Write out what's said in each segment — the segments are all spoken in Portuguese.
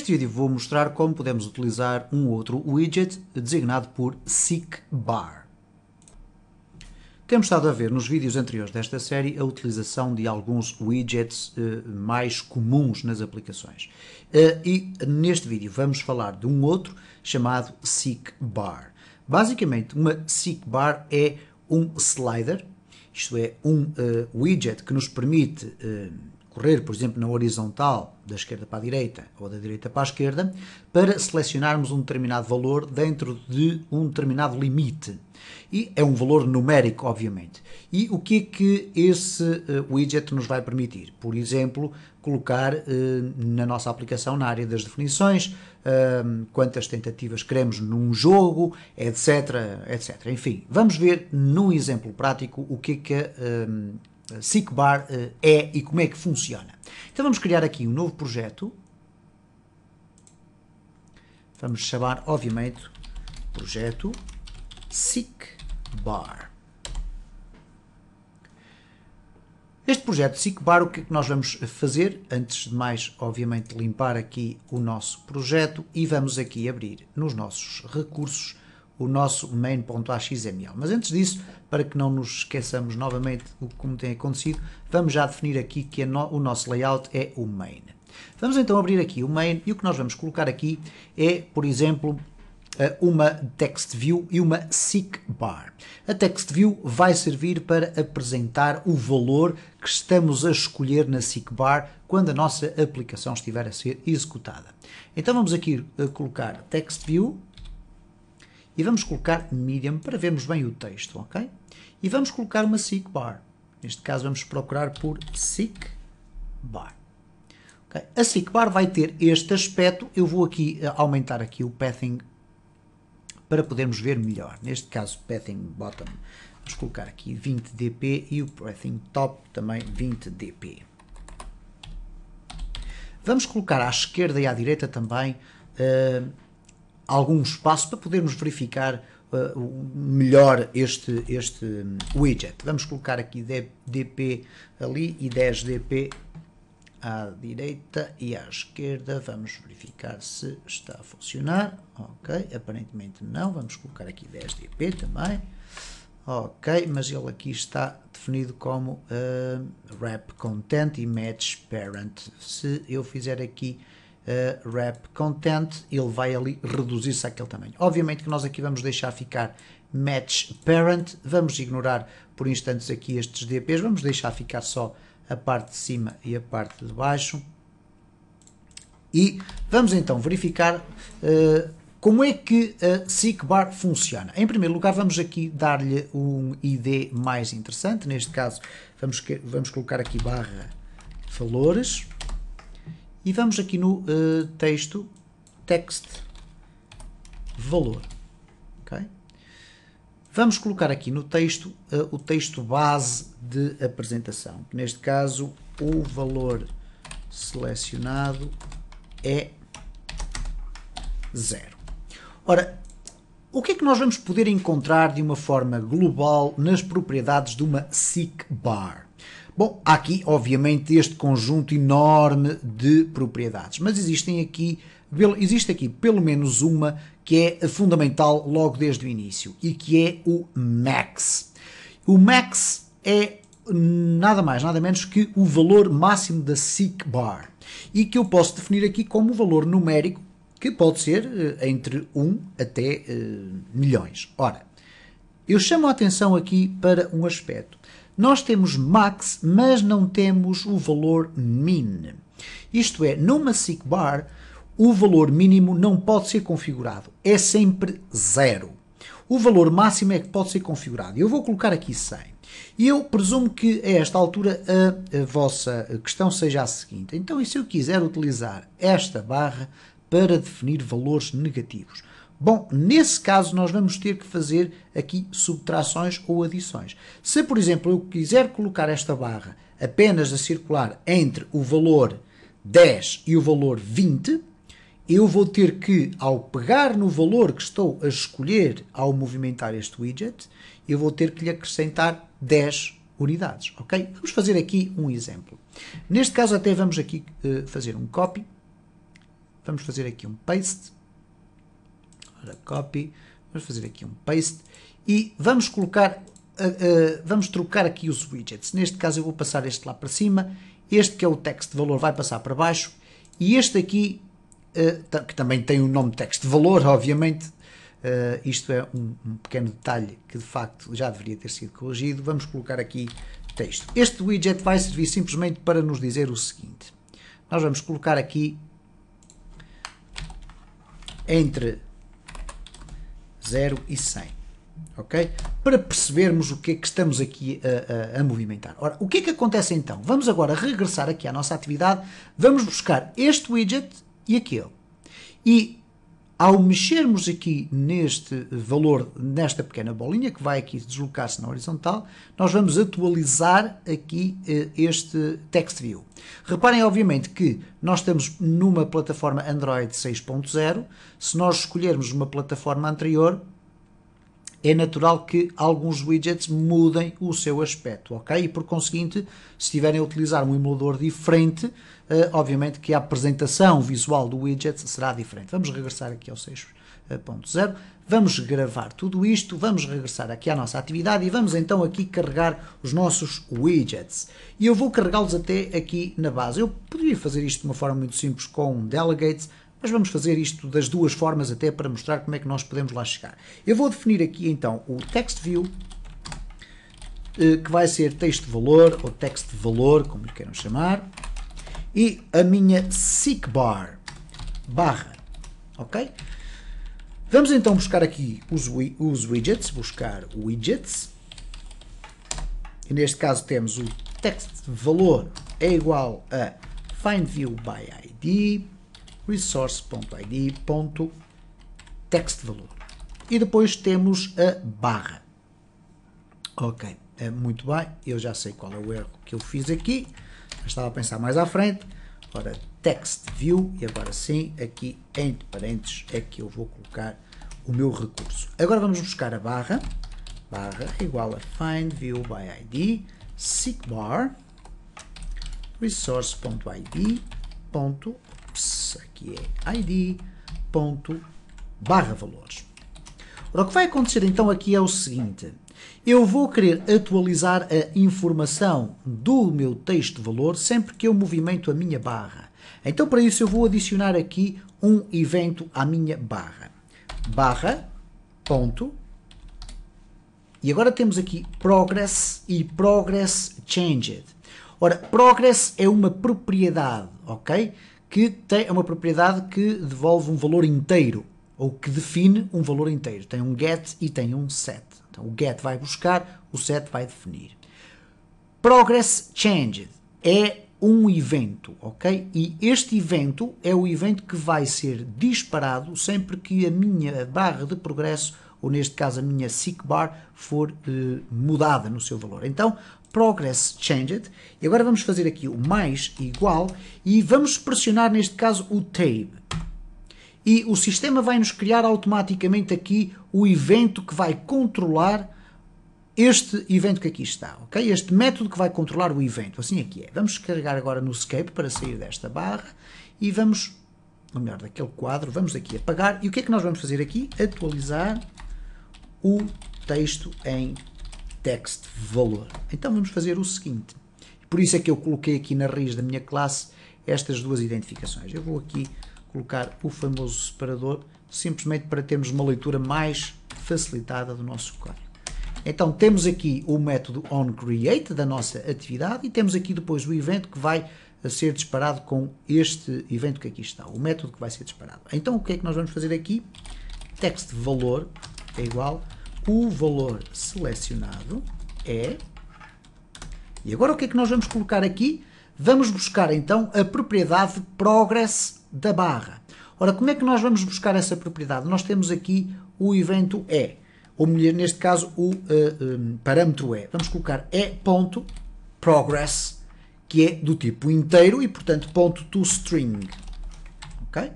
Neste vídeo vou mostrar como podemos utilizar um outro widget designado por Seek Bar. Temos estado a ver nos vídeos anteriores desta série a utilização de alguns widgets eh, mais comuns nas aplicações. Eh, e neste vídeo vamos falar de um outro chamado Seek Bar. Basicamente, uma Seek Bar é um slider, isto é, um eh, widget que nos permite correr, por exemplo, na horizontal, da esquerda para a direita ou da direita para a esquerda, para selecionarmos um determinado valor dentro de um determinado limite. E é um valor numérico, obviamente. E o que é que esse eh, widget nos vai permitir? Por exemplo, colocar eh, na nossa aplicação, na área das definições, ehm, quantas tentativas queremos num jogo, etc, etc. Enfim, vamos ver num exemplo prático o que é que eh, SIC eh, é e como é que funciona. Então vamos criar aqui um novo projeto. Vamos chamar, obviamente, projeto SIC Neste Este projeto SIC o que é que nós vamos fazer? Antes de mais, obviamente, limpar aqui o nosso projeto e vamos aqui abrir nos nossos recursos o nosso main.axml. Mas antes disso, para que não nos esqueçamos novamente o como tem acontecido, vamos já definir aqui que no, o nosso layout é o main. Vamos então abrir aqui o main e o que nós vamos colocar aqui é, por exemplo, eh, uma text view e uma seek bar. A text view vai servir para apresentar o valor que estamos a escolher na seek bar quando a nossa aplicação estiver a ser executada. Então vamos aqui eh, colocar text view e vamos colocar medium para vermos bem o texto, ok? E vamos colocar uma seek bar. Neste caso vamos procurar por seek bar. Okay? A seek bar vai ter este aspecto. Eu vou aqui eh, aumentar aqui o pathing para podermos ver melhor. Neste caso pathing bottom. Vamos colocar aqui 20 dp e o pathing top também 20 dp. Vamos colocar à esquerda e à direita também uh, algum espaço para podermos verificar Uh, melhor este, este hum, widget. Vamos colocar aqui DP ali e 10DP à direita e à esquerda. Vamos verificar se está a funcionar. Ok, aparentemente não. Vamos colocar aqui 10DP também. Ok, mas ele aqui está definido como uh, Wrap Content e Match Parent. Se eu fizer aqui uh, eh, wrap content, ele vai ali reduzir-se àquele tamanho. Obviamente que nós aqui vamos deixar ficar match parent, vamos ignorar por instantes aqui estes DPs, vamos deixar ficar só a parte de cima e a parte de baixo. E vamos então verificar uh, como é que a SIGBAR funciona. Em primeiro lugar, vamos aqui dar-lhe um ID mais interessante, neste caso vamos, vamos colocar aqui barra valores, e vamos aqui no uh, texto, text valor. Okay? Vamos colocar aqui no texto uh, o texto base de apresentação. Neste caso, o valor selecionado é zero. Ora, o que é que nós vamos poder encontrar de uma forma global nas propriedades de uma seek bar? Bom, há aqui, obviamente, este conjunto enorme de propriedades, mas existem aqui, existe aqui pelo menos uma que é fundamental logo desde o início e que é o max. O max é nada mais, nada menos que o valor máximo da SIC bar e que eu posso definir aqui como valor numérico que pode ser eh, entre 1 até uh, milhões. Ora, eu chamo a atenção aqui para um aspecto nós temos max, mas não temos o valor min. Isto é, numa SIC bar, o valor mínimo não pode ser configurado, é sempre zero. O valor máximo é que pode ser configurado. Eu vou colocar aqui 100. E eu presumo que a esta altura a, a vossa questão seja a seguinte. Então, e se eu quiser utilizar esta barra para definir valores negativos? Bom, nesse caso nós vamos ter que fazer aqui subtrações ou adições. Se, por exemplo, eu quiser colocar esta barra apenas a circular entre o valor 10 e o valor 20, eu vou ter que, ao pegar no valor que estou a escolher ao movimentar este widget, eu vou ter que lhe acrescentar 10 unidades, ok? Vamos fazer aqui um exemplo. Neste caso até vamos aqui uh, fazer um copy, vamos fazer aqui um paste, Agora copy, vamos fazer aqui um paste e vamos colocar, uh, uh, vamos trocar aqui os widgets. Neste caso eu vou passar este lá para cima, este que é o text de valor vai passar para baixo e este aqui, uh, que também tem o um nome text de valor, obviamente, isto é um, um pequeno detalhe que de facto já deveria ter sido corrigido, vamos colocar aqui texto. Este widget vai servir simplesmente para nos dizer o seguinte. Nós vamos colocar aqui entre 0 e 100. Ok? Para percebermos o que é que estamos aqui a, a, a movimentar. Ora, o que é que acontece então? Vamos agora regressar aqui à nossa atividade, vamos buscar este widget e aquele. E ao mexermos aqui neste valor, nesta pequena bolinha que vai aqui deslocar-se na horizontal, nós vamos atualizar aqui eh, este text view. Reparem, obviamente, que nós estamos numa plataforma Android 6.0. Se nós escolhermos uma plataforma anterior, é natural que alguns widgets mudem o seu aspecto, ok? E por conseguinte, se estiverem a utilizar um emulador diferente, eh, obviamente que a apresentação visual do widget será diferente. Vamos regressar aqui ao 6.0, vamos gravar tudo isto, vamos regressar aqui à nossa atividade e vamos então aqui carregar os nossos widgets. E eu vou carregá-los até aqui na base. Eu poderia fazer isto de uma forma muito simples com um delegates, mas vamos fazer isto das duas formas até para mostrar como é que nós podemos lá chegar. Eu vou definir aqui então o text view eh, que vai ser texto valor ou text valor, como lhe queiram chamar e a minha seek bar, barra, ok? Vamos então buscar aqui os, os widgets, buscar widgets, e neste caso temos o text valor é igual a findViewById, resource.id.textValor. E depois temos a barra. Ok, é muito bem, eu já sei qual é o erro que eu fiz aqui estava a pensar mais à frente. Agora text view, e agora sim, aqui entre parênteses é que eu vou colocar o meu recurso. Agora vamos buscar a barra, barra igual a find view by id, bar resource.id, ponto, aqui é id, ponto, barra valores. Ora, o que vai acontecer então aqui é o seguinte, eu vou querer atualizar a informação do meu texto-valor sempre que eu movimento a minha barra. Então, para isso, eu vou adicionar aqui um evento à minha barra. Barra, ponto. E agora temos aqui progress e progress changed. Ora, progress é uma propriedade, ok? Que tem, é uma propriedade que devolve um valor inteiro, ou que define um valor inteiro. Tem um get e tem um set. Então o get vai buscar, o set vai definir. Progress changed é um evento, ok? E este evento é o evento que vai ser disparado sempre que a minha barra de progresso, ou neste caso a minha seek bar, for eh, mudada no seu valor. Então, progress changed. E agora vamos fazer aqui o mais igual e vamos pressionar neste caso o tab e o sistema vai nos criar automaticamente aqui o evento que vai controlar este evento que aqui está, ok? Este método que vai controlar o evento, assim aqui é, é. Vamos carregar agora no escape para sair desta barra e vamos, ou melhor, daquele quadro, vamos aqui apagar. E o que é que nós vamos fazer aqui? Atualizar o texto em text valor. Então vamos fazer o seguinte. Por isso é que eu coloquei aqui na raiz da minha classe estas duas identificações. Eu vou aqui colocar o famoso separador, simplesmente para termos uma leitura mais facilitada do nosso código. Então temos aqui o método onCreate da nossa atividade e temos aqui depois o evento que vai ser disparado com este evento que aqui está, o método que vai ser disparado. Então o que é que nós vamos fazer aqui? Text valor é igual o valor selecionado é e agora o que é que nós vamos colocar aqui? Vamos buscar então a propriedade progress da barra. Ora, como é que nós vamos buscar essa propriedade? Nós temos aqui o evento E, ou melhor, neste caso, o uh, eh, um, eh, parâmetro E. Vamos colocar E.progress, que é do tipo inteiro e, portanto, ponto toString. Ok?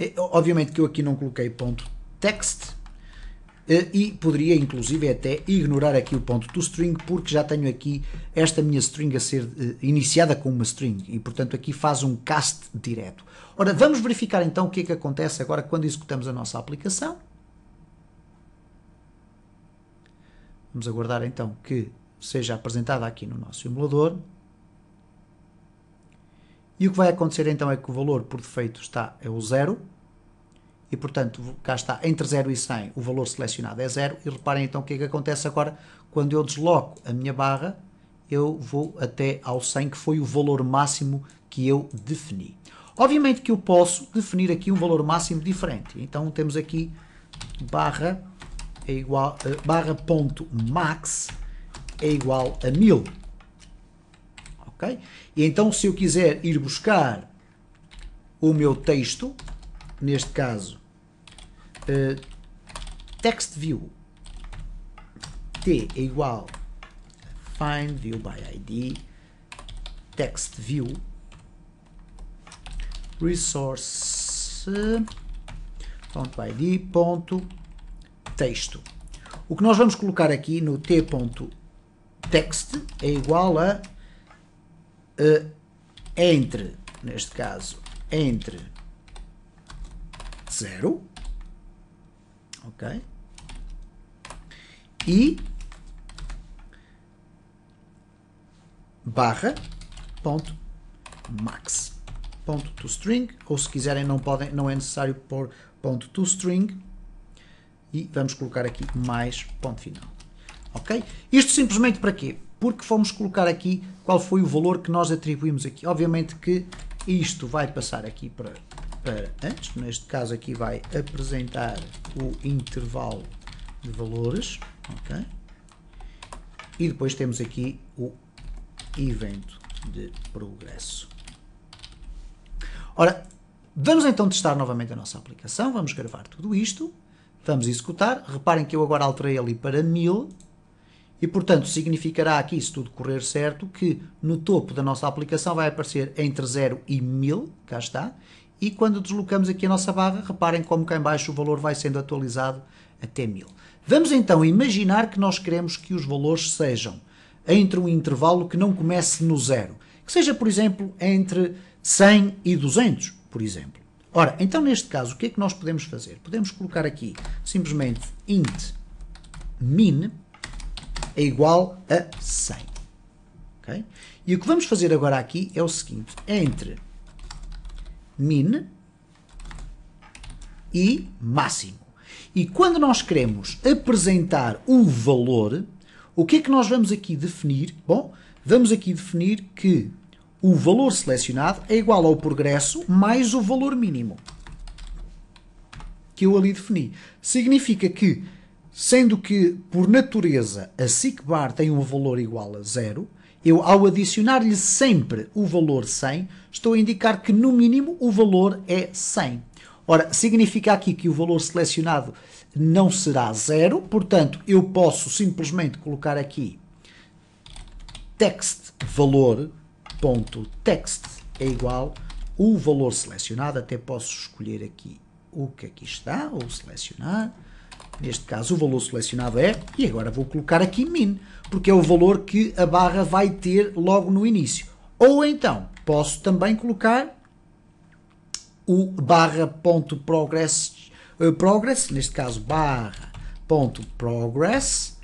E, eh, obviamente que eu aqui não coloquei ponto text, eh, e poderia inclusive até ignorar aqui o ponto do string porque já tenho aqui esta minha string a ser eh, iniciada com uma string e portanto aqui faz um cast direto. Ora, vamos verificar então o que é que acontece agora quando executamos a nossa aplicação. Vamos aguardar então que seja apresentada aqui no nosso emulador. E o que vai acontecer então é que o valor por defeito está é o zero e, portanto, cá está, entre 0 e 100, o valor selecionado é 0. E reparem então o que é que acontece agora. Quando eu desloco a minha barra, eu vou até ao 100, que foi o valor máximo que eu defini. Obviamente que eu posso definir aqui um valor máximo diferente. Então, temos aqui barra, é igual, eh, barra ponto max é igual a 1000. Ok? E então, se eu quiser ir buscar o meu texto, neste caso eh, text view t é igual a find view by id text view resource ponto id ponto texto o que nós vamos colocar aqui no t ponto text é igual a uh, entre neste caso entre zero ok? E barra ponto max ponto string ou se quiserem não podem não é necessário pôr ponto string e vamos colocar aqui mais ponto final ok isto simplesmente para quê porque fomos colocar aqui qual foi o valor que nós atribuímos aqui obviamente que isto vai passar aqui para para antes, neste caso aqui vai apresentar o intervalo de valores, ok? E depois temos aqui o evento de progresso. Ora, vamos então testar novamente a nossa aplicação, vamos gravar tudo isto, vamos executar, reparem que eu agora alterei ali para 1000, e, portanto, significará aqui, se tudo correr certo, que no topo da nossa aplicação vai aparecer entre 0 e 1000, cá está, e quando deslocamos aqui a nossa barra, reparem como cá em baixo o valor vai sendo atualizado até 1000. Vamos então imaginar que nós queremos que os valores sejam entre um intervalo que não comece no zero, que seja, por exemplo, entre 100 e 200, por exemplo. Ora, então neste caso, o que é que nós podemos fazer? Podemos colocar aqui simplesmente int min é igual a 100. Okay? E o que vamos fazer agora aqui é o seguinte, é entre min e máximo. E quando nós queremos apresentar o valor, o que é que nós vamos aqui definir? Bom, vamos aqui definir que o valor selecionado é igual ao progresso mais o valor mínimo que eu ali defini. Significa que, sendo que por natureza a SIC bar tem um valor igual a zero, eu, ao adicionar-lhe sempre o valor 100, estou a indicar que, no mínimo, o valor é 100. Ora, significa aqui que o valor selecionado não será zero, portanto, eu posso simplesmente colocar aqui text valor ponto text é igual o valor selecionado, até posso escolher aqui o que aqui está, ou selecionar, Neste caso, o valor selecionado é, e agora vou colocar aqui min, porque é o valor que a barra vai ter logo no início. Ou então, posso também colocar o barra ponto progress, eh, progress neste caso barra ponto progress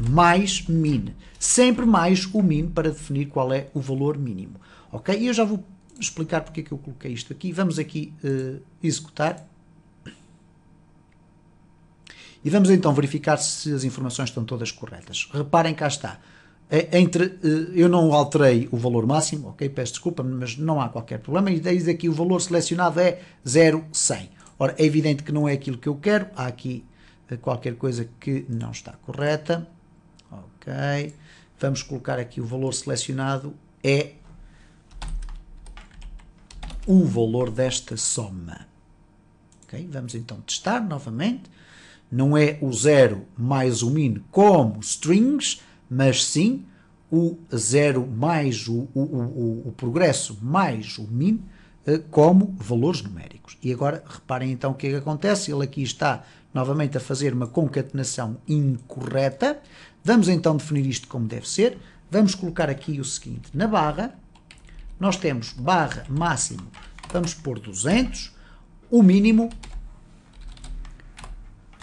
mais min. Sempre mais o min para definir qual é o valor mínimo. Ok? E eu já vou explicar porque é que eu coloquei isto aqui. Vamos aqui uh, executar. E vamos então verificar se as informações estão todas corretas. Reparem, cá está. É, é entre, eh, eu não alterei o valor máximo, ok? Peço desculpa, mas não há qualquer problema. E desde aqui o valor selecionado é 0,100. Ora, é evidente que não é aquilo que eu quero. Há aqui eh, qualquer coisa que não está correta. Ok. Vamos colocar aqui o valor selecionado é o valor desta soma. Ok, vamos então testar novamente não é o 0 mais o min como strings, mas sim o 0 mais o, o, o, o, progresso mais o min eh, como valores numéricos. E agora reparem então o que é que acontece, ele aqui está novamente a fazer uma concatenação incorreta. Vamos então definir isto como deve ser. Vamos colocar aqui o seguinte, na barra, nós temos barra máximo, vamos pôr 200, o mínimo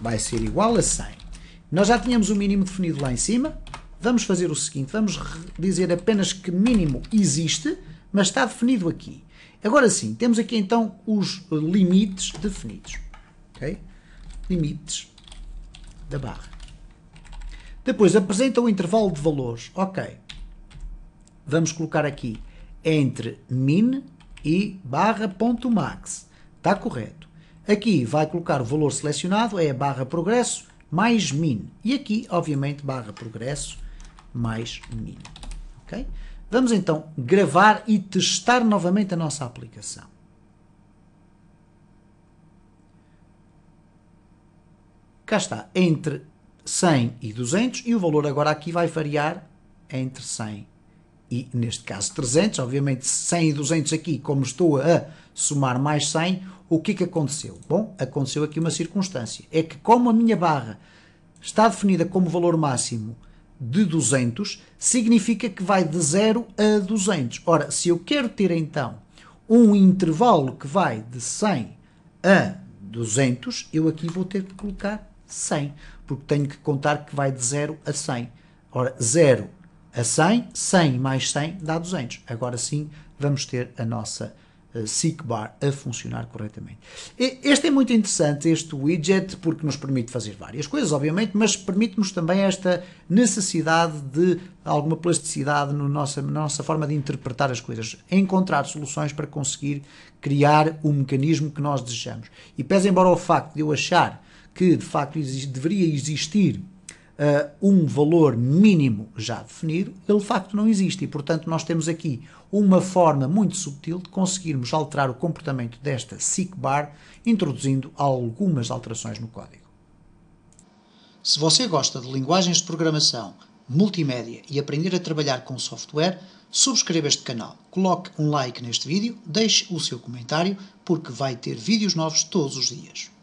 vai ser igual a 100. Nós já tínhamos o mínimo definido lá em cima. Vamos fazer o seguinte, vamos dizer apenas que mínimo existe, mas está definido aqui. Agora sim, temos aqui então os limites definidos. Okay? Limites da barra. Depois apresenta o intervalo de valores. Ok. Vamos colocar aqui entre min e max. Está correto. Aqui vai colocar o valor selecionado, é a barra progresso mais min. E aqui, obviamente, barra progresso mais min. Okay? Vamos então gravar e testar novamente a nossa aplicação. Cá está, entre 100 e 200 e o valor agora aqui vai variar entre 100 e e neste caso 300, obviamente 100 e 200 aqui, como estou a somar mais 100, o que é que aconteceu? Bom, aconteceu aqui uma circunstância, é que como a minha barra está definida como valor máximo de 200, significa que vai de 0 a 200. Ora, se eu quero ter então um intervalo que vai de 100 a 200, eu aqui vou ter que colocar 100, porque tenho que contar que vai de 0 a 100. Ora, 0 a 100, 100 mais 100 dá 200. Agora sim vamos ter a nossa uh, eh, SIC bar a funcionar corretamente. E este é muito interessante, este widget, porque nos permite fazer várias coisas, obviamente, mas permite-nos também esta necessidade de alguma plasticidade no nossa, na nossa forma de interpretar as coisas, encontrar soluções para conseguir criar o mecanismo que nós desejamos. E pese embora o facto de eu achar que de facto deveria existir uh, um valor mínimo já definido, ele de facto não existe. E, portanto, nós temos aqui uma forma muito subtil de conseguirmos alterar o comportamento desta SIC bar, introduzindo algumas alterações no código. Se você gosta de linguagens de programação, multimédia e aprender a trabalhar com software, subscreva este canal, coloque um like neste vídeo, deixe o seu comentário, porque vai ter vídeos novos todos os dias.